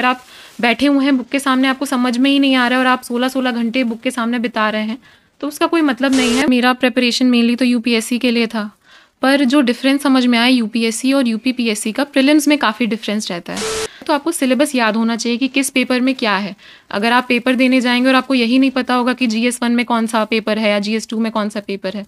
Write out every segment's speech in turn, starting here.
अगर आप बैठे हुए हैं बुक के सामने आपको समझ में ही नहीं आ रहा है और आप सोलह सोलह घंटे बुक के सामने बिता रहे हैं तो उसका कोई मतलब नहीं है मेरा प्रिपरेशन मेनली तो यूपीएससी के लिए था पर जो डिफरेंस समझ में आया यू और यू का प्रिलिम्स में काफ़ी डिफरेंस रहता है तो आपको सिलेबस याद होना चाहिए कि किस पेपर में क्या है अगर आप पेपर देने जाएंगे और आपको यही नहीं पता होगा कि जी एस वन में कौन सा पेपर है या जी एस टू में कौन सा पेपर है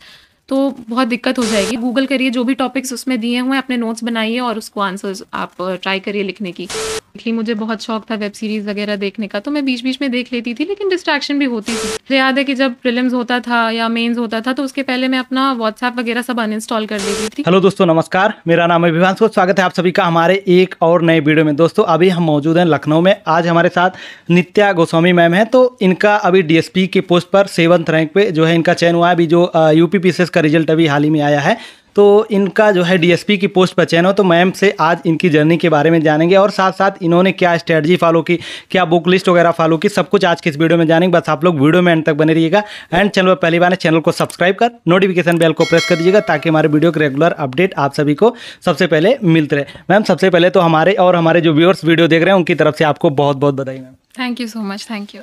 तो बहुत दिक्कत हो जाएगी गूगल करिए जो भी टॉपिक्स उसमें दिए हुए हैं अपने नोट्स बनाइए और उसको आंसर्स आप ट्राई करिए लिखने की एक्चुअली मुझे बहुत शौक था वेब सीरीज वगैरह देखने का तो मैं बीच बीच में देख लेती थी लेकिन डिस्ट्रैक्शन भी होती थी याद है कि जब प्रिलिम्स होता था या मेन्स होता था तो उसके पहले मैं अपना व्हाट्सएप वगैरह सब अनइंस्टॉल कर देती थी हेलो दोस्तों नमस्कार मेरा नाम है विभांशु स्वागत है आप सभी का हमारे एक और नए वीडियो में दोस्तों अभी हम मौजूद हैं लखनऊ में आज हमारे साथ नित्या गोस्वामी मैम है तो इनका अभी डीएसपी के पोस्ट पर सेवंथ रैंक पे जो है इनका चयन हुआ है अभी जो यूपी पीसीएस का रिजल्ट अभी हाल ही में आया है तो इनका जो है डीएसपी की पोस्ट पर चयन हो तो मैम से आज इनकी जर्नी के बारे में जानेंगे और साथ साथ इन्होंने क्या स्ट्रेटजी फॉलो की क्या बुक लिस्ट वगैरह फॉलो की सब कुछ आज के इस वीडियो में जानेंगे बस आप लोग वीडियो में एंड तक बने रहिएगा एंड चैनल पर पहली बार चैनल को सब्सक्राइब कर नोटिफिकेशन बेल को प्रेस कर दीजिएगा ताकि हमारे वीडियो के रेगुलर अपडेट आप सभी को सबसे पहले मिलते रहे मैम सबसे पहले तो हमारे और हमारे जो व्यूअर्स वीडियो देख रहे हैं उनकी तरफ से आपको बहुत बहुत बधाई ma'am thank you so much thank you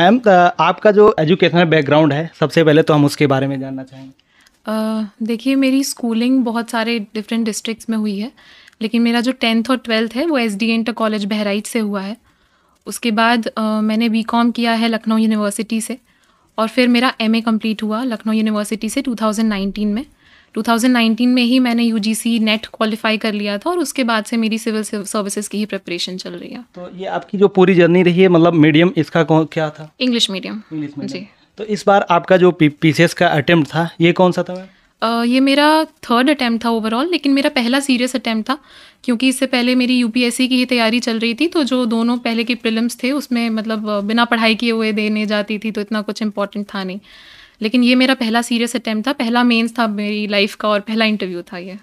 ma'am आपका जो एजुकेशनल बैकग्राउंड है सबसे पहले तो हम उसके बारे में जानना चाहेंगे देखिए मेरी स्कूलिंग बहुत सारे डिफरेंट डिस्ट्रिक्ट्स में हुई है लेकिन मेरा जो टेंथ और ट्वेल्थ है वो S D inter college Bahraich से हुआ है उसके बाद uh, मैंने बी कॉम किया है लखनऊ यूनिवर्सिटी से और फिर मेरा एम ए कम्प्लीट हुआ लखनऊ यूनिवर्सिटी से 2019 में 2019 में ही मैंने U G C NET qualify कर लिया था और उसके बाद से मेरी सिविल सर्विसेज की ही प्रिपरेशन चल रही है तो ये आपकी जो पूरी जर्नी रही है मतलब मीडियम इसका क्या था इंग्लिश मीडियम इंग्लिश जी तो इस बार आपका जो पीसीएस का अटैम्प्ट था ये कौन सा था मैम Uh, ये मेरा थर्ड अटैम्प्ट था ओवरऑल लेकिन मेरा पहला सीरियस अटैम्प्ट था क्योंकि इससे पहले मेरी यू की ही तैयारी चल रही थी तो जो दोनों पहले के प्रिलम्स थे उसमें मतलब बिना पढ़ाई किए हुए देने जाती थी तो इतना कुछ इंपॉर्टेंट था नहीं लेकिन ये मेरा पहला सीरियस अटैम्प्ट था पहला मेन्स था मेरी लाइफ का और पहला इंटरव्यू था ये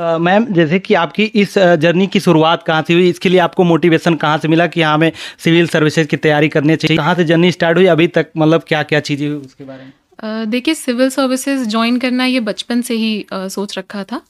मैम जैसे कि आपकी इस जर्नी की शुरुआत कहाँ से हुई इसके लिए आपको मोटिवेशन कहाँ से मिला कि हाँ हमें सिविल सर्विसेज की तैयारी करनी चाहिए कहाँ से जर्नी स्टार्ट हुई अभी तक मतलब क्या क्या चीज़ें हुई उसके बारे में देखिए सिविल सर्विसेज ज्वाइन करना ये बचपन से ही आ, सोच रखा था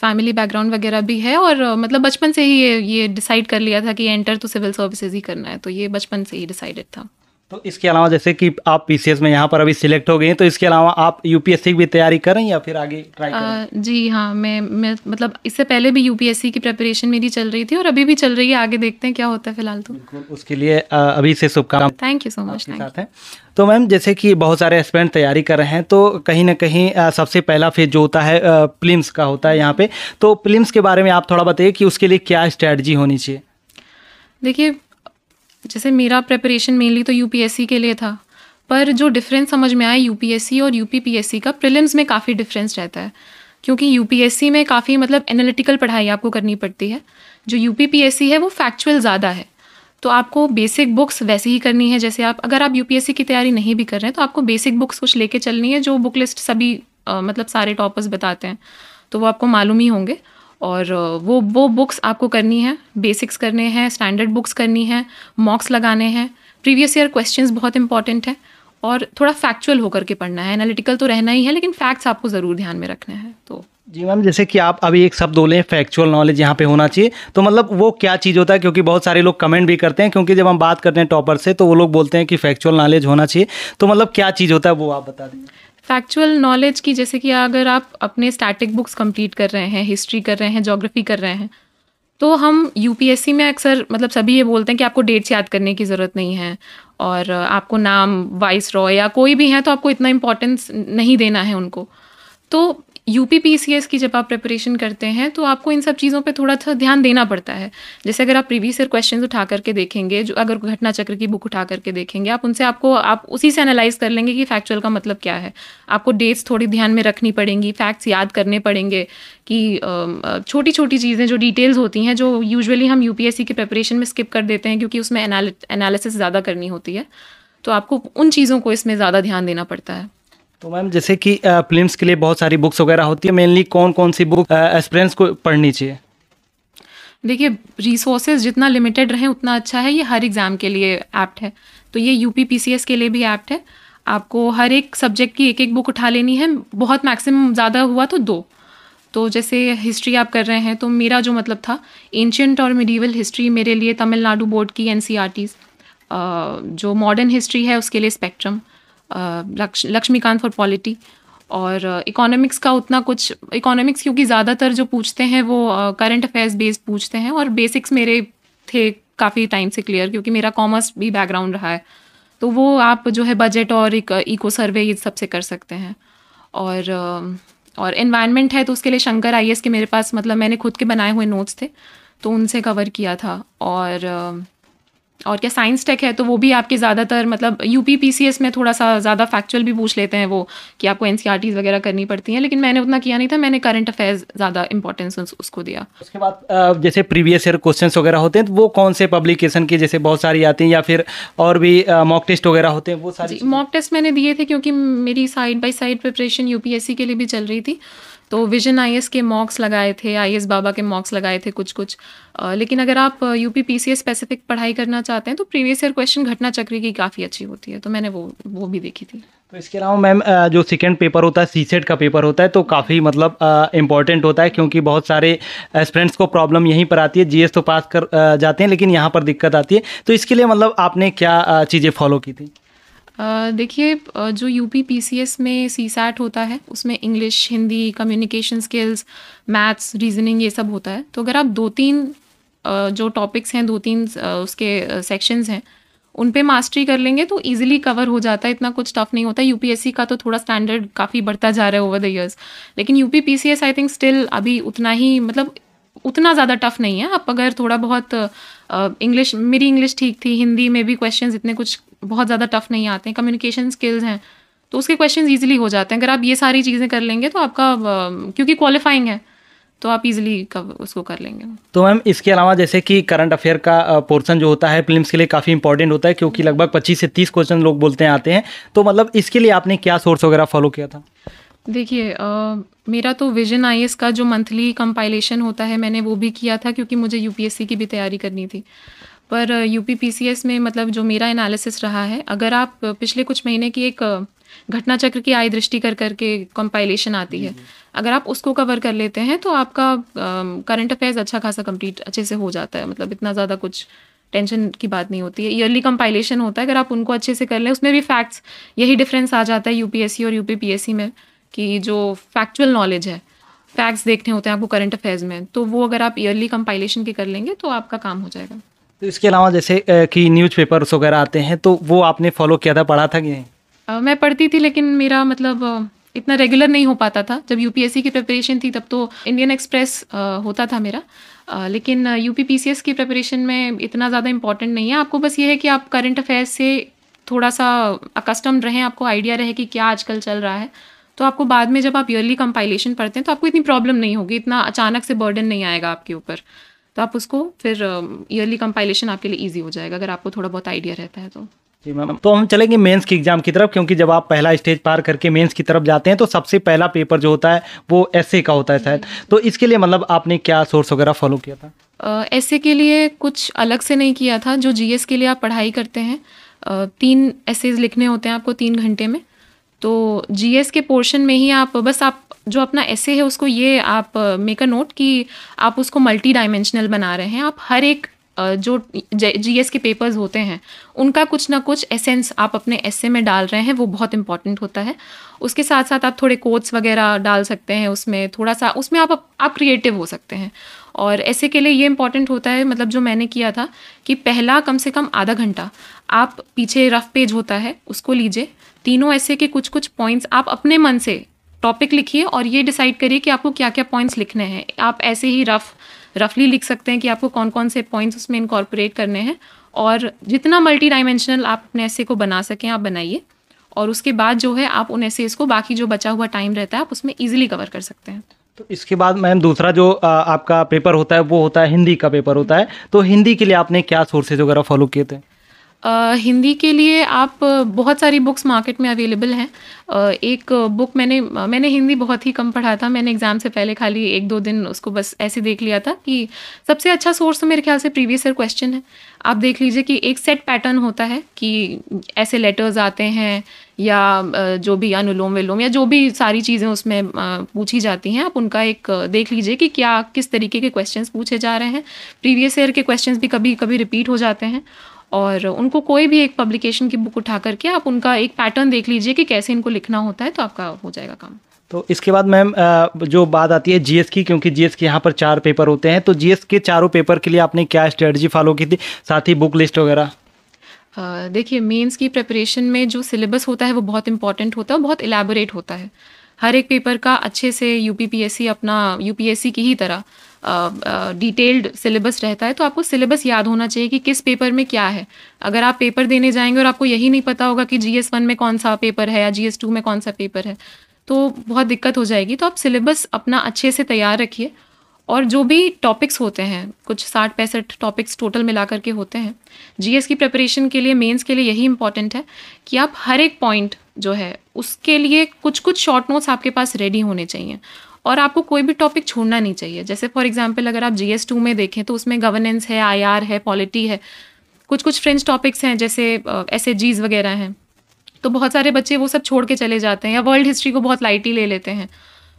फैमिली बैकग्राउंड वगैरह भी है और uh, मतलब बचपन से ही ये ये डिसाइड कर लिया था कि एंटर तो सिविल सर्विसेज ही करना है तो ये बचपन से ही डिसाइडेड था तो इसके अलावा जैसे कि आप पीसीएस में यहाँ पर अभी सिलेक्ट हो गए हैं तो इसके अलावा आप यूपीएससी की भी तैयारी कर रही हैं या फिर आगे ट्राई कर जी हाँ मैं मैं मतलब इससे पहले भी यूपीएससी की प्रिपरेशन मेरी चल रही थी और अभी भी चल रही है आगे देखते हैं क्या होता है फिलहाल तो उसके लिए अभी से शुभकामना थैंक यू सो मच साथ तो मैम जैसे कि बहुत सारे एस्पेरेंट तैयारी कर रहे हैं तो कहीं ना कहीं सबसे पहला फेज जो होता है प्लिम्स का होता है यहाँ पे तो प्लिम्स के बारे में आप थोड़ा बताइए कि उसके लिए क्या स्ट्रैटी होनी चाहिए देखिए जैसे मेरा प्रेपरेशन मेनली तो यू के लिए था पर जो डिफरेंस समझ में आया यू और यू का प्रिलिम्स में काफ़ी डिफरेंस रहता है क्योंकि यू में काफ़ी मतलब एनालिटिकल पढ़ाई आपको करनी पड़ती है जो यू है वो फैक्चुअल ज़्यादा है तो आपको बेसिक बुक्स वैसे ही करनी है जैसे आप अगर आप यू की तैयारी नहीं भी कर रहे हैं तो आपको बेसिक बुक्स कुछ लेके चलनी है जो बुक लिस्ट सभी आ, मतलब सारे टॉपर्स बताते हैं तो वो आपको मालूम ही होंगे और वो वो बुक्स आपको करनी है बेसिक्स करने हैं स्टैंडर्ड बुक्स करनी है मॉक्स लगाने हैं प्रीवियस ईयर क्वेश्चंस बहुत इंपॉर्टेंट हैं और थोड़ा फैक्चुअल होकर के पढ़ना है एनालिटिकल तो रहना ही है लेकिन फैक्ट्स आपको ज़रूर ध्यान में रखना है तो जी मैम जैसे कि आप अभी एक शब्द बोले फैक्चुअल नॉलेज यहाँ पे होना चाहिए तो मतलब वो क्या चीज़ होता है क्योंकि बहुत सारे लोग कमेंट भी करते हैं क्योंकि जब हम बात करते हैं टॉपर से तो वो लोग बोलते हैं कि फैक्चुअल नॉलेज होना चाहिए तो मतलब क्या चीज़ होता है वो आप बता दें फैक्चुअल नॉलेज की जैसे कि अगर आप अपने स्टैटिक बुक्स कंप्लीट कर रहे हैं हिस्ट्री कर रहे हैं जोग्राफी कर रहे हैं तो हम यूपीएससी में अक्सर मतलब सभी ये बोलते हैं कि आपको डेट्स याद करने की ज़रूरत नहीं है और आपको नाम वाइस रॉय या कोई भी है तो आपको इतना इम्पोर्टेंस नहीं देना है उनको तो U P P C S की जब आप प्रिपरेशन करते हैं तो आपको इन सब चीज़ों पे थोड़ा सा ध्यान देना पड़ता है जैसे अगर आप प्रीवियस ईयर क्वेश्चन उठा करके देखेंगे जो अगर घटना चक्र की बुक उठा करके देखेंगे आप उनसे आपको आप उसी से एनालाइज कर लेंगे कि फैक्चुअल का मतलब क्या है आपको डेट्स थोड़ी ध्यान में रखनी पड़ेंगी फैक्ट्स याद करने पड़ेंगे कि छोटी छोटी चीज़ें जो डिटेल्स होती हैं जो यूजुअली हम यू की प्रिपरेशन में स्किप कर देते हैं क्योंकि उसमें एनालिसिस ज़्यादा करनी होती है तो आपको उन चीज़ों को इसमें ज़्यादा ध्यान देना पड़ता है तो मैम जैसे कि फिल्म के लिए बहुत सारी बुक्स वगैरह होती है मेनली कौन कौन सी बुक एक्सपीरियंस को पढ़नी चाहिए देखिए रिसोर्सेज जितना लिमिटेड रहें उतना अच्छा है ये हर एग्ज़ाम के लिए ऐप्ट है तो ये यू पी के लिए भी ऐप्ट है आपको हर एक सब्जेक्ट की एक एक बुक उठा लेनी है बहुत मैक्सिमम ज़्यादा हुआ तो दो तो जैसे हिस्ट्री आप कर रहे हैं तो मेरा जो मतलब था एंशियंट और मिडीवल हिस्ट्री मेरे लिए तमिलनाडु बोर्ड की एन e जो मॉडर्न हिस्ट्री है उसके लिए स्पेक्ट्रम लक्ष, लक्ष्मीकांत फॉर पॉलिटी और इकोनॉमिक्स का उतना कुछ इकोनॉमिक्स क्योंकि ज़्यादातर जो पूछते हैं वो करंट अफेयर्स बेस्ड पूछते हैं और बेसिक्स मेरे थे काफ़ी टाइम से क्लियर क्योंकि मेरा कॉमर्स भी बैकग्राउंड रहा है तो वो आप जो है बजट और इको सर्वे ये सब से कर सकते हैं और और इन्वायरमेंट है तो उसके लिए शंकर आई के मेरे पास मतलब मैंने खुद के बनाए हुए नोट्स थे तो उनसे कवर किया था और और क्या साइंस टेक है तो वो भी आपके ज़्यादातर मतलब यू पी में थोड़ा सा ज़्यादा फैक्चुअल भी पूछ लेते हैं वो कि आपको एन e वगैरह करनी पड़ती हैं लेकिन मैंने उतना किया नहीं था मैंने करंट अफेयर्स ज़्यादा इंपॉर्टेंस उसको दिया उसके बाद जैसे प्रीवियस ईयर क्वेश्चन वगैरह होते हैं तो वो कौन से पब्लिकेशन के जैसे बहुत सारी आती हैं या फिर और भी मॉक टेस्ट वगैरह होते हैं वो सारी मॉक टेस्ट मैंने दिए थे क्योंकि मेरी साइड बाई साइड प्रिपरेशन यू के लिए भी चल रही थी तो विजन आई के मॉक्स लगाए थे आई बाबा के मॉक्स लगाए थे कुछ कुछ आ, लेकिन अगर आप यू पी पी स्पेसिफिक पढ़ाई करना चाहते हैं तो प्रीवियस ईयर क्वेश्चन घटना चक्री की काफ़ी अच्छी होती है तो मैंने वो वो भी देखी थी तो इसके अलावा मैम जो सेकेंड पेपर होता है सी सेट का पेपर होता है तो काफ़ी मतलब इम्पॉर्टेंट होता है क्योंकि बहुत सारे स्टूडेंट्स को प्रॉब्लम यहीं पर आती है जीएस तो पास कर जाते हैं लेकिन यहाँ पर दिक्कत आती है तो इसके लिए मतलब आपने क्या चीज़ें फॉलो की थी देखिए जो यू पी में सी सैट होता है उसमें English Hindi communication skills maths reasoning ये सब होता है तो अगर आप दो तीन जो टॉपिक्स हैं दो तीन उसके सेक्शंस हैं उन पे मास्टरी कर लेंगे तो इजीली कवर हो जाता है इतना कुछ टफ नहीं होता यूपीएससी का तो थोड़ा स्टैंडर्ड काफ़ी बढ़ता जा रहा है ओवर द ईयर्स लेकिन U P I think still अभी उतना ही मतलब उतना ज़्यादा टफ नहीं है आप अगर थोड़ा बहुत इंग्लिश मेरी इंग्लिश ठीक थी हिंदी में भी क्वेश्चन इतने कुछ बहुत ज़्यादा टफ नहीं आते हैं कम्युनिकेशन स्किल्स हैं तो उसके क्वेश्चन ईजिली हो जाते हैं अगर आप ये सारी चीज़ें कर लेंगे तो आपका क्योंकि क्वालिफाइंग है तो आप इजीली उसको कर लेंगे तो मैम इसके अलावा जैसे कि करंट अफेयर का पोर्शन जो होता है फिल्म के लिए काफ़ी इंपॉर्टेंट होता है क्योंकि लगभग 25 से 30 क्वेश्चन लोग बोलते हैं आते हैं तो मतलब इसके लिए आपने क्या सोर्स वगैरह फॉलो किया था देखिए मेरा तो विजन आई का जो मंथली कंपाइलेशन होता है मैंने वो भी किया था क्योंकि मुझे यूपीएससी की भी तैयारी करनी थी पर यू में मतलब जो मेरा एनालिसिस रहा है अगर आप पिछले कुछ महीने की एक घटना चक्र की आय दृष्टि कर करके कंपाइलेशन आती है हम्म, हम्म। अगर आप उसको कवर कर लेते हैं तो आपका करंट अफेयर्स अच्छा खासा कंप्लीट अच्छे से हो जाता है मतलब इतना ज़्यादा कुछ टेंशन की बात नहीं होती है ईयरली कंपाइलेशन होता है अगर आप उनको अच्छे से कर लें उसमें भी फैक्ट्स यही डिफरेंस आ जाता है यूपीएससी और यूपीपीएससी में कि जो फैक्चुअल नॉलेज है फैक्ट्स देखने होते हैं आपको करंट अफेयर्स में तो वो अगर आप ईयरली कंपाइलेशन के कर लेंगे तो आपका काम हो जाएगा तो इसके अलावा जैसे कि न्यूज़पेपर्स वगैरह आते हैं तो वो आपने फॉलो किया था पढ़ा था कि नहीं मैं पढ़ती थी लेकिन मेरा मतलब इतना रेगुलर नहीं हो पाता था जब यूपीएससी की प्रिपरेशन थी तब तो इंडियन एक्सप्रेस होता था मेरा आ, लेकिन यू पी की प्रिपरेशन में इतना ज़्यादा इंपॉर्टेंट नहीं है आपको बस ये है कि आप करंट अफेयर्स से थोड़ा सा अकस्टम रहें आपको आइडिया रहे कि क्या आजकल चल रहा है तो आपको बाद में जब आप ईयरली कंपाइलेशन पढ़ते हैं तो आपको इतनी प्रॉब्लम नहीं होगी इतना अचानक से बर्डन नहीं आएगा आपके ऊपर तो आप उसको फिर ईयरली कंपाइलेशन आपके लिए ईजी हो जाएगा अगर आपको थोड़ा बहुत आइडिया रहता है तो जी मैम तो हम चलेंगे मेंस के एग्जाम की तरफ क्योंकि जब आप पहला स्टेज पार करके मेंस की तरफ जाते हैं तो सबसे पहला पेपर जो होता है वो ऐसे का होता है शायद तो इसके लिए मतलब आपने क्या सोर्स वगैरह फॉलो किया था ऐसे के लिए कुछ अलग से नहीं किया था जो जीएस के लिए आप पढ़ाई करते हैं तीन एसेज लिखने होते हैं आपको तीन घंटे में तो जीएस के पोर्शन में ही आप बस आप जो अपना ऐसे है उसको ये आप मेक अ नोट कि आप उसको मल्टी डायमेंशनल बना रहे हैं आप हर एक uh, जो एस के पेपर्स होते हैं उनका कुछ ना कुछ एसेंस आप अपने ऐसे में डाल रहे हैं वो बहुत इंपॉर्टेंट होता है उसके साथ साथ आप थोड़े कोट्स वगैरह डाल सकते हैं उसमें थोड़ा सा उसमें आप आप क्रिएटिव हो सकते हैं और ऐसे के लिए ये इंपॉर्टेंट होता है मतलब जो मैंने किया था कि पहला कम से कम आधा घंटा आप पीछे रफ पेज होता है उसको लीजिए तीनों ऐसे के कुछ कुछ पॉइंट्स आप अपने मन से टॉपिक लिखिए और ये डिसाइड करिए कि आपको क्या क्या पॉइंट्स लिखने हैं आप ऐसे ही रफ रफली लिख सकते हैं कि आपको कौन कौन से पॉइंट्स उसमें इनकॉर्पोरेट करने हैं और जितना मल्टी डायमेंशनल आप अपने ऐसे को बना सकें आप बनाइए और उसके बाद जो है आप उन ऐसे को बाकी जो बचा हुआ टाइम रहता है आप उसमें ईजिली कवर कर सकते हैं तो इसके बाद मैम दूसरा जो आ, आपका पेपर होता है वो होता है हिंदी का पेपर होता है तो हिंदी के लिए आपने क्या सोर्सेज वगैरह फॉलो किए थे हिंदी के लिए आप बहुत सारी बुक्स मार्केट में अवेलेबल हैं एक बुक मैंने मैंने हिंदी बहुत ही कम पढ़ा था मैंने एग्ज़ाम से पहले खाली एक दो दिन उसको बस ऐसे देख लिया था कि सबसे अच्छा सोर्स तो मेरे ख्याल से प्रीवियस ईयर क्वेश्चन है आप देख लीजिए कि एक सेट पैटर्न होता है कि ऐसे लेटर्स आते हैं या जो भी अनुलोम विलोम या जो भी सारी चीज़ें उसमें पूछी जाती हैं आप उनका एक देख लीजिए कि क्या किस तरीके के क्वेश्चंस पूछे जा रहे हैं प्रीवियस ईयर के क्वेश्चंस भी कभी कभी रिपीट हो जाते हैं और उनको कोई भी एक पब्लिकेशन की बुक उठा करके आप उनका एक पैटर्न देख लीजिए कि कैसे इनको लिखना होता है तो आपका हो जाएगा काम तो इसके बाद मैम जो बात आती है जीएस की क्योंकि जीएस के यहाँ पर चार पेपर होते हैं तो जीएस के चारों पेपर के लिए आपने क्या स्ट्रेटजी फॉलो की थी साथ ही बुक लिस्ट वगैरह देखिए मेंस की प्रिपरेशन में जो सिलेबस होता है वो बहुत इंपॉर्टेंट होता है बहुत इलेबोरेट होता है हर एक पेपर का अच्छे से यूपीपीएससी अपना यूपीएससी की ही तरह डिटेल्ड सिलेबस रहता है तो आपको सिलेबस याद होना चाहिए कि किस पेपर में क्या है अगर आप पेपर देने जाएंगे और आपको यही नहीं पता होगा कि जी एस वन में कौन सा पेपर है या जी एस टू में कौन सा पेपर है तो बहुत दिक्कत हो जाएगी तो आप सिलेबस अपना अच्छे से तैयार रखिए और जो भी टॉपिक्स होते हैं कुछ साठ पैंसठ टॉपिक्स टोटल मिला करके होते हैं जीएस की प्रिपरेशन के लिए मेंस के लिए यही इंपॉर्टेंट है कि आप हर एक पॉइंट जो है उसके लिए कुछ कुछ शॉर्ट नोट्स आपके पास रेडी होने चाहिए और आपको कोई भी टॉपिक छोड़ना नहीं चाहिए जैसे फॉर एग्जाम्पल अगर आप जी एस टू में देखें तो उसमें गवर्नेंस है आई आर है पॉलिटी है कुछ कुछ फ्रेंच टॉपिक्स हैं जैसे एस एच जीज वगैरह हैं तो बहुत सारे बच्चे वो सब छोड़ के चले जाते हैं या वर्ल्ड हिस्ट्री को बहुत लाइटली ले लेते हैं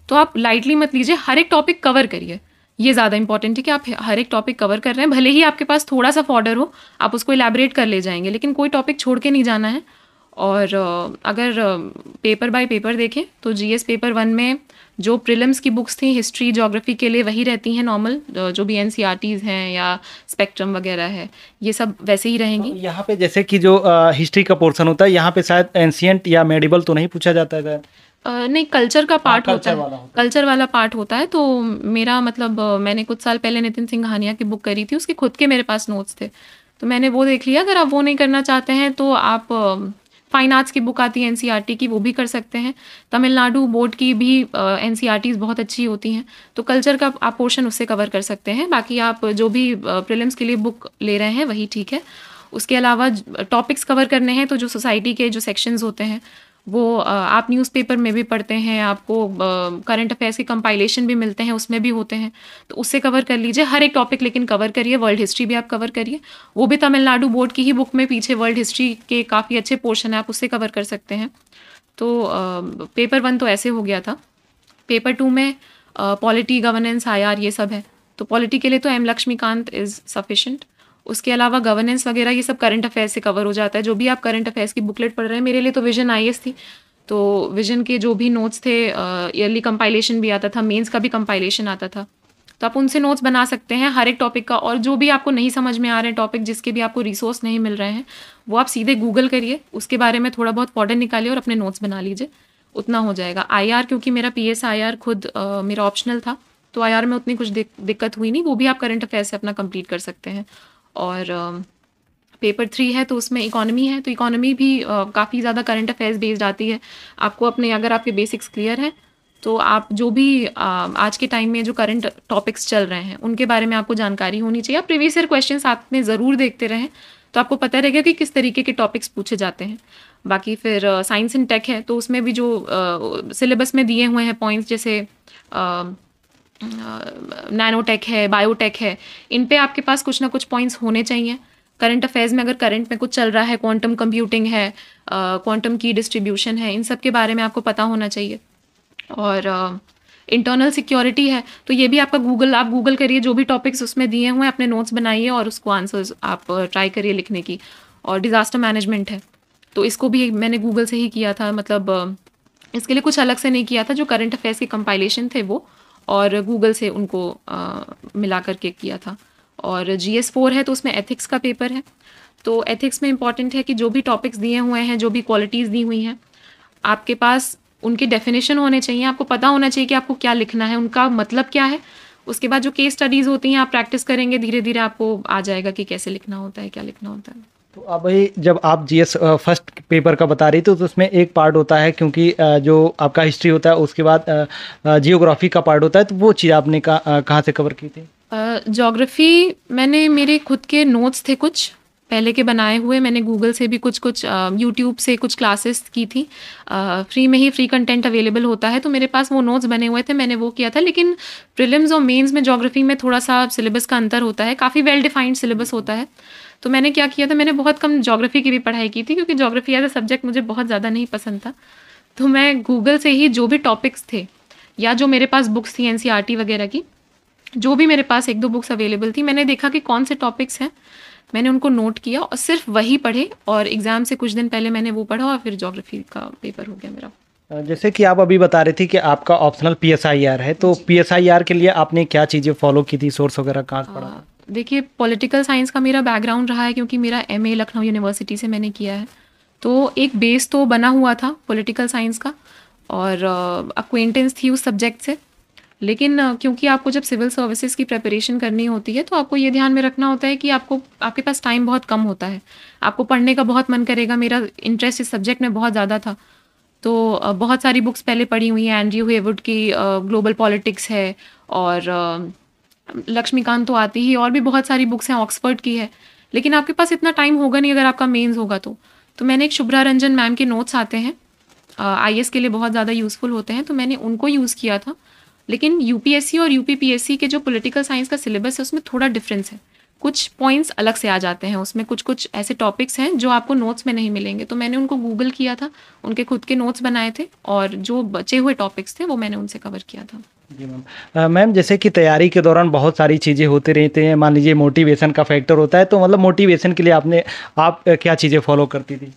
तो आप लाइटली मत लीजिए हर एक टॉपिक कवर करिए ये ज़्यादा इंपॉर्टेंट है कि आप हर एक टॉपिक कवर कर रहे हैं भले ही आपके पास थोड़ा सा फॉर्डर हो आप उसको इलेबरेट कर ले जाएंगे लेकिन कोई टॉपिक छोड़ के नहीं जाना है और अगर पेपर बाय पेपर देखें तो जीएस पेपर वन में जो प्रिलम्स की बुक्स थी हिस्ट्री जोग्राफी के लिए वही रहती हैं नॉर्मल जो भी एन e हैं या स्पेक्ट्रम वगैरह है ये सब वैसे ही रहेंगी तो यहाँ पे जैसे कि जो हिस्ट्री का पोर्सन होता है यहाँ पे शायद एंशियंट या मेडिबल तो नहीं पूछा जाता है नहीं कल्चर का पार्ट हाँ, होता है कल्चर वाला पार्ट होता है तो मेरा मतलब मैंने कुछ साल पहले नितिन सिंह हानिया की बुक करी थी उसके खुद के मेरे पास नोट्स थे तो मैंने वो देख लिया अगर आप वो नहीं करना चाहते हैं तो आप फाइन आर्ट्स की बुक आती है एन e की वो भी कर सकते हैं तमिलनाडु बोर्ड की भी एन e बहुत अच्छी होती हैं तो कल्चर का आप पोर्शन उससे कवर कर सकते हैं बाकी आप जो भी प्रिलिम्स के लिए बुक ले रहे हैं वही ठीक है उसके अलावा टॉपिक्स कवर करने हैं तो जो सोसाइटी के जो सेक्शंस होते हैं वो आप न्यूज़पेपर में भी पढ़ते हैं आपको करंट अफेयर्स के कंपाइलेशन भी मिलते हैं उसमें भी होते हैं तो उससे कवर कर लीजिए हर एक टॉपिक लेकिन कवर करिए वर्ल्ड हिस्ट्री भी आप कवर करिए वो भी तमिलनाडु बोर्ड की ही बुक में पीछे वर्ल्ड हिस्ट्री के काफ़ी अच्छे पोर्शन है आप उससे कवर कर सकते हैं तो पेपर वन तो ऐसे हो गया था पेपर टू में पॉलिटी गवर्नेंस आई ये सब है तो पॉलिटी के लिए तो एम लक्ष्मीकांत इज़ सफिशेंट उसके अलावा गवर्नेंस वगैरह ये सब करंट अफेयर्स से कवर हो जाता है जो भी आप करंट अफेयर्स की बुकलेट पढ़ रहे हैं मेरे लिए तो विजन आई थी तो विजन के जो भी नोट्स थे ईयरली कंपाइलेशन भी आता था मेंस का भी कंपाइलेशन आता था तो आप उनसे नोट्स बना सकते हैं हर एक टॉपिक का और जो भी आपको नहीं समझ में आ रहे हैं टॉपिक जिसके भी आपको रिसोर्स नहीं मिल रहे हैं वो आप सीधे गूगल करिए उसके बारे में थोड़ा बहुत पॉडर निकालिए और अपने नोट्स बना लीजिए उतना हो जाएगा आई क्योंकि मेरा पी एस खुद आ, मेरा ऑप्शनल था तो आई में उतनी कुछ दिक, दिक्कत हुई नहीं वो भी आप करंट अफेयर से अपना कंप्लीट कर सकते हैं और पेपर um, थ्री है तो उसमें इकोनॉमी है तो इकोनॉमी भी काफ़ी ज़्यादा करंट अफेयर्स बेस्ड आती है आपको अपने अगर आपके बेसिक्स क्लियर हैं तो आप जो भी uh, आज के टाइम में जो करंट टॉपिक्स चल रहे हैं उनके बारे में आपको जानकारी होनी चाहिए आप प्रीवियस ईयर क्वेश्चन आपने ज़रूर देखते रहें तो आपको पता रहेगा कि किस तरीके के टॉपिक्स पूछे जाते हैं बाकी फिर साइंस एंड टेक है तो उसमें भी जो सिलेबस uh, में दिए हुए हैं पॉइंट्स जैसे आ, uh, नैनोटेक है बायोटेक है इन पे आपके पास कुछ ना कुछ पॉइंट्स होने चाहिए करंट अफेयर्स में अगर करंट में कुछ चल रहा है क्वांटम कंप्यूटिंग है क्वांटम की डिस्ट्रीब्यूशन है इन सब के बारे में आपको पता होना चाहिए और इंटरनल uh, सिक्योरिटी है तो ये भी आपका गूगल आप गूगल करिए जो भी टॉपिक्स उसमें दिए हुए हैं अपने नोट्स बनाइए और उसको आंसर्स आप ट्राई करिए लिखने की और डिज़ास्टर मैनेजमेंट है तो इसको भी मैंने गूगल से ही किया था मतलब इसके लिए कुछ अलग से नहीं किया था जो करंट अफेयर्स के कंपाइलेशन थे वो और गूगल से उनको मिला करके किया था और जी एस फोर है तो उसमें एथिक्स का पेपर है तो एथिक्स में इम्पॉर्टेंट है कि जो भी टॉपिक्स दिए हुए हैं जो भी क्वालिटीज़ दी हुई हैं आपके पास उनके डेफिनेशन होने चाहिए आपको पता होना चाहिए कि आपको क्या लिखना है उनका मतलब क्या है उसके बाद जो केस स्टडीज़ होती हैं आप प्रैक्टिस करेंगे धीरे धीरे आपको आ जाएगा कि कैसे लिखना होता है क्या लिखना होता है तो अब जब आप जीएस फर्स्ट पेपर का बता रही थी तो उसमें एक पार्ट होता है क्योंकि जो आपका हिस्ट्री होता है उसके बाद जियोग्राफी का पार्ट होता है तो वो चीज़ आपने कहाँ से कवर की थी जोग्राफ़ी मैंने मेरे खुद के नोट्स थे कुछ पहले के बनाए हुए मैंने गूगल से भी कुछ कुछ यूट्यूब से कुछ क्लासेस की थी फ्री में ही फ्री कंटेंट अवेलेबल होता है तो मेरे पास वो नोट्स बने हुए थे मैंने वो किया था लेकिन प्रिलिम्स और मेंस में जोग्राफ़ी में थोड़ा सा सिलेबस का अंतर होता है काफ़ी वेल डिफाइंड सिलेबस होता है तो मैंने क्या किया था मैंने बहुत कम जोग्राफ़ी की भी पढ़ाई की थी क्योंकि जोग्राफ़ी एज अ सब्जेक्ट मुझे बहुत ज़्यादा नहीं पसंद था तो मैं गूगल से ही जो भी टॉपिक्स थे या जो मेरे पास बुक्स थी एन e वगैरह की जो भी मेरे पास एक दो बुक्स अवेलेबल थी मैंने देखा कि कौन से टॉपिक्स हैं मैंने उनको नोट किया और सिर्फ वही पढ़े और एग्ज़ाम से कुछ दिन पहले मैंने वो पढ़ा और फिर जोग्राफ़ी का पेपर हो गया मेरा जैसे कि आप अभी बता रही थी कि आपका ऑप्शनल पी e है तो पी e के लिए आपने क्या चीज़ें फॉलो की थी सोर्स वगैरह कहाँ पढ़ा देखिए पॉलिटिकल साइंस का मेरा बैकग्राउंड रहा है क्योंकि मेरा एम लखनऊ यूनिवर्सिटी से मैंने किया है तो एक बेस तो बना हुआ था पॉलिटिकल साइंस का और अक्वेंटेंस uh, थी उस सब्जेक्ट से लेकिन uh, क्योंकि आपको जब सिविल सर्विसेज की प्रिपरेशन करनी होती है तो आपको ये ध्यान में रखना होता है कि आपको आपके पास टाइम बहुत कम होता है आपको पढ़ने का बहुत मन करेगा मेरा इंटरेस्ट इस सब्जेक्ट में बहुत ज़्यादा था तो uh, बहुत सारी बुक्स पहले पढ़ी हुई हैं एंड्रयू हेवुड की ग्लोबल uh, पॉलिटिक्स है और uh, लक्ष्मीकांत तो आती ही और भी बहुत सारी बुक्स हैं ऑक्सफर्ड की है लेकिन आपके पास इतना टाइम होगा नहीं अगर आपका मेन्स होगा तो तो मैंने एक शुभ्रा रंजन मैम के नोट्स आते हैं आई के लिए बहुत ज़्यादा यूज़फुल होते हैं तो मैंने उनको यूज़ किया था लेकिन यू और यू के जो पोलिटिकल साइंस का सिलेबस है उसमें थोड़ा डिफरेंस है कुछ पॉइंट्स अलग से आ जाते हैं उसमें कुछ कुछ ऐसे टॉपिक्स हैं जो आपको नोट्स में नहीं मिलेंगे तो मैंने उनको गूगल किया था उनके खुद के नोट्स बनाए थे और जो बचे हुए टॉपिक्स थे वो मैंने उनसे कवर किया था जी मैम मैम जैसे कि तैयारी के दौरान बहुत सारी चीज़ें होती रहती हैं मान लीजिए मोटिवेशन का फैक्टर होता है तो मतलब मोटिवेशन के लिए आपने आप क्या चीज़ें फॉलो करती थी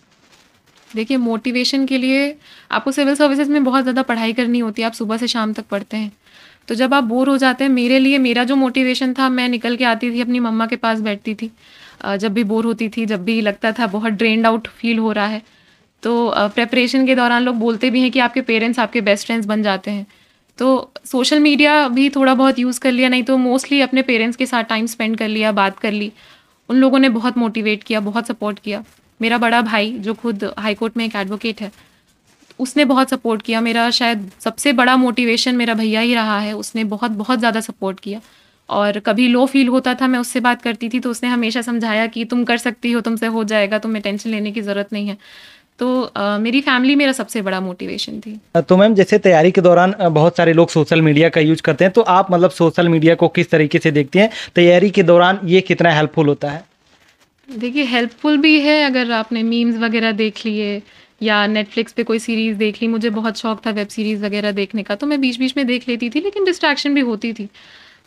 देखिए मोटिवेशन के लिए आपको सिविल सर्विसेज में बहुत ज़्यादा पढ़ाई करनी होती है आप सुबह से शाम तक पढ़ते हैं तो जब आप बोर हो जाते हैं मेरे लिए मेरा जो मोटिवेशन था मैं निकल के आती थी अपनी मम्मा के पास बैठती थी जब भी बोर होती थी जब भी लगता था बहुत ड्रेंड आउट फील हो रहा है तो प्रेपरेशन के दौरान लोग बोलते भी हैं कि आपके पेरेंट्स आपके बेस्ट फ्रेंड्स बन जाते हैं तो सोशल मीडिया भी थोड़ा बहुत यूज़ कर लिया नहीं तो मोस्टली अपने पेरेंट्स के साथ टाइम स्पेंड कर लिया बात कर ली उन लोगों ने बहुत मोटिवेट किया बहुत सपोर्ट किया मेरा बड़ा भाई जो खुद हाई कोर्ट में एक एडवोकेट है उसने बहुत सपोर्ट किया मेरा शायद सबसे बड़ा मोटिवेशन मेरा भैया ही रहा है उसने बहुत बहुत ज़्यादा सपोर्ट किया और कभी लो फील होता था मैं उससे बात करती थी तो उसने हमेशा समझाया कि तुम कर सकती हो तुमसे हो जाएगा तुम्हें टेंशन लेने की ज़रूरत नहीं है तो आ, मेरी फैमिली मेरा सबसे बड़ा मोटिवेशन थी तो मैम जैसे तैयारी के दौरान बहुत सारे लोग सोशल मीडिया का यूज करते हैं तो आप मतलब सोशल मीडिया को किस तरीके से देखते हैं तैयारी के दौरान ये कितना हेल्पफुल होता है देखिए हेल्पफुल भी है अगर आपने मीम्स वगैरह देख लिए या नेटफ्लिक्स पे कोई सीरीज़ देख ली मुझे बहुत शौक था वेब सीरीज़ वगैरह देखने का तो मैं बीच बीच में देख लेती थी लेकिन डिस्ट्रैक्शन भी होती थी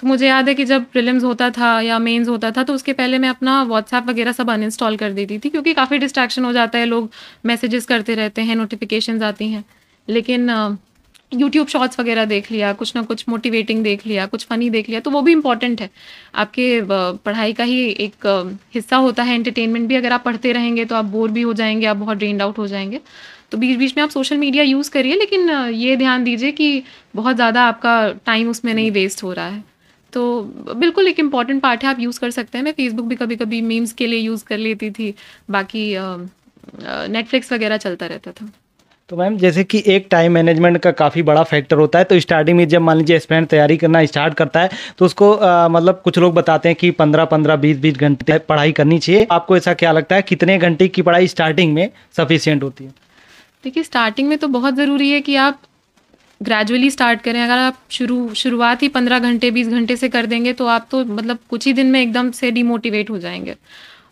तो मुझे याद है कि जब प्रिलिम्स होता था या मेंस होता था तो उसके पहले मैं अपना व्हाट्सएप वगैरह सब अनइंस्टॉल कर देती थी क्योंकि काफ़ी डिस्ट्रैक्शन हो जाता है लोग मैसेजेस करते रहते हैं नोटिफिकेशन आती हैं लेकिन यूट्यूब शॉर्ट्स वगैरह देख लिया कुछ ना कुछ मोटिवेटिंग देख लिया कुछ फ़नी देख लिया तो वो भी इम्पॉर्टेंट है आपके पढ़ाई का ही एक हिस्सा होता है एंटरटेनमेंट भी अगर आप पढ़ते रहेंगे तो आप बोर भी हो जाएंगे आप बहुत ड्रेंड आउट हो जाएंगे तो बीच बीच में आप सोशल मीडिया यूज़ करिए लेकिन ये ध्यान दीजिए कि बहुत ज़्यादा आपका टाइम उसमें नहीं वेस्ट हो रहा है तो बिल्कुल एक इम्पॉर्टेंट पार्ट है आप यूज़ कर सकते हैं मैं फेसबुक भी कभी कभी मीम्स के लिए यूज़ कर लेती थी बाकी नेटफ्लिक्स वगैरह चलता रहता था तो मैम जैसे कि एक टाइम मैनेजमेंट का काफ़ी बड़ा फैक्टर होता है तो स्टार्टिंग में जब मान लीजिए स्पेंड तैयारी करना स्टार्ट करता है तो उसको आ, मतलब कुछ लोग बताते हैं कि पंद्रह पंद्रह बीस बीस घंटे पढ़ाई करनी चाहिए आपको ऐसा क्या लगता है कितने घंटे की पढ़ाई स्टार्टिंग में सफिशियंट होती है देखिए स्टार्टिंग में तो बहुत ज़रूरी है कि आप ग्रेजुअली स्टार्ट करें अगर आप शुरू शुरुआत ही पंद्रह घंटे बीस घंटे से कर देंगे तो आप तो मतलब कुछ ही दिन में एकदम से डिमोटिवेट हो जाएंगे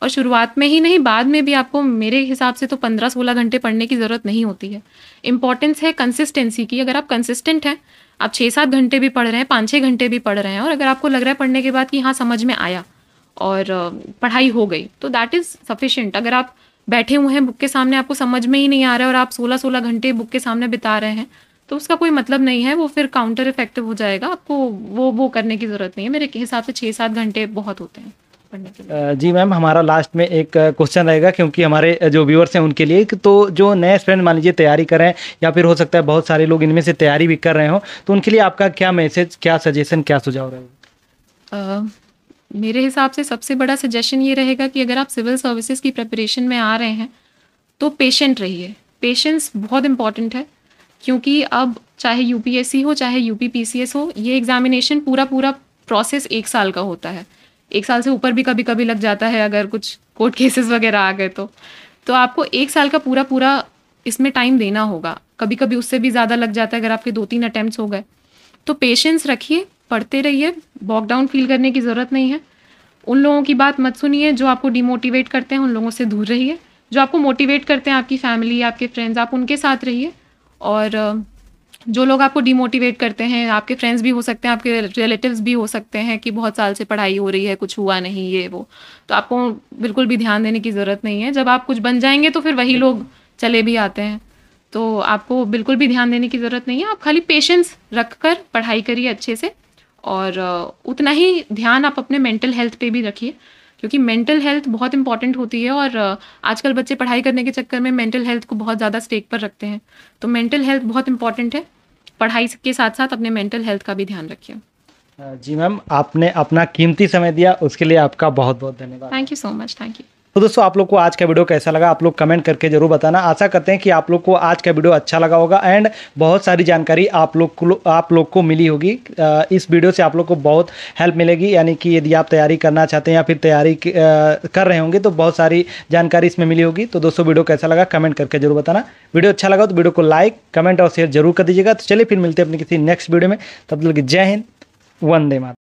और शुरुआत में ही नहीं बाद में भी आपको मेरे हिसाब से तो पंद्रह सोलह घंटे पढ़ने की ज़रूरत नहीं होती है इंपॉर्टेंस है कंसिस्टेंसी की अगर आप कंसिस्टेंट हैं आप छः सात घंटे भी पढ़ रहे हैं पाँच छः घंटे भी पढ़ रहे हैं और अगर आपको लग रहा है पढ़ने के बाद कि हाँ समझ में आया और पढ़ाई हो गई तो दैट इज़ सफिशेंट अगर आप बैठे हुए हैं बुक के सामने आपको समझ में ही नहीं आ रहा है और आप सोलह सोलह घंटे बुक के सामने बिता रहे हैं तो उसका कोई मतलब नहीं है वो फिर काउंटर इफेक्टिव हो जाएगा आपको वो वो करने की ज़रूरत नहीं है मेरे हिसाब से छः सात घंटे बहुत होते हैं जी मैम हमारा लास्ट में एक क्वेश्चन रहेगा क्योंकि हमारे जो व्यूअर्स हैं उनके लिए तो जो नए स्टूडेंट मान लीजिए तैयारी कर रहे हैं या फिर हो सकता है बहुत सारे लोग इनमें से तैयारी भी कर रहे हो तो उनके लिए आपका क्या मैसेज क्या सजेशन क्या सुझाव रहेगा मेरे हिसाब से सबसे बड़ा सजेशन ये रहेगा कि अगर आप सिविल सर्विसेज की प्रिपरेशन में आ रहे हैं तो पेशेंट रहिए पेशेंस बहुत इंपॉर्टेंट है क्योंकि अब चाहे यूपीएससी हो चाहे यूपीपीसीएस हो ये एग्जामिनेशन पूरा पूरा प्रोसेस एक साल का होता है एक साल से ऊपर भी कभी कभी लग जाता है अगर कुछ कोर्ट केसेस वगैरह आ गए तो तो आपको एक साल का पूरा पूरा इसमें टाइम देना होगा कभी कभी उससे भी ज़्यादा लग जाता है अगर आपके दो तीन अटैम्प्ट हो गए तो पेशेंस रखिए पढ़ते रहिए बॉकडाउन फील करने की ज़रूरत नहीं है उन लोगों की बात मत सुनिए जो आपको डिमोटिवेट करते हैं उन लोगों से दूर रहिए जो आपको मोटिवेट करते हैं आपकी फैमिली आपके फ्रेंड्स आप उनके साथ रहिए और जो लोग आपको डिमोटिवेट करते हैं आपके फ्रेंड्स भी हो सकते हैं आपके रिलेटिव्स भी हो सकते हैं कि बहुत साल से पढ़ाई हो रही है कुछ हुआ नहीं ये वो तो आपको बिल्कुल भी ध्यान देने की ज़रूरत नहीं है जब आप कुछ बन जाएंगे तो फिर वही लोग चले भी आते हैं तो आपको बिल्कुल भी ध्यान देने की ज़रूरत नहीं है आप खाली पेशेंस रख कर पढ़ाई करिए अच्छे से और उतना ही ध्यान आप अपने मेंटल हेल्थ पे भी रखिए क्योंकि मेंटल हेल्थ बहुत इंपॉर्टेंट होती है और आजकल बच्चे पढ़ाई करने के चक्कर में मेंटल हेल्थ को बहुत ज़्यादा स्टेक पर रखते हैं तो मेंटल हेल्थ बहुत इंपॉर्टेंट है पढ़ाई के साथ साथ अपने मेंटल हेल्थ का भी ध्यान रखिए जी मैम आपने अपना कीमती समय दिया उसके लिए आपका बहुत बहुत धन्यवाद thank you so much thank you तो दोस्तों आप लोग को आज का वीडियो कैसा लगा आप लोग कमेंट करके जरूर बताना आशा करते हैं कि आप लोग को आज का वीडियो अच्छा लगा होगा एंड बहुत सारी जानकारी आप लोग को आप लोग को मिली होगी इस वीडियो से आप लोग को बहुत हेल्प मिलेगी यानी कि यदि आप तैयारी करना चाहते हैं या फिर तैयारी कर रहे होंगे तो बहुत सारी जानकारी इसमें मिली होगी तो दोस्तों वीडियो कैसा लगा कमेंट करके जरूर बताना वीडियो अच्छा लगा तो वीडियो को लाइक कमेंट और शेयर जरूर कर दीजिएगा तो चलिए फिर मिलते हैं अपने किसी नेक्स्ट वीडियो में तब तक जय हिंद वंदे माता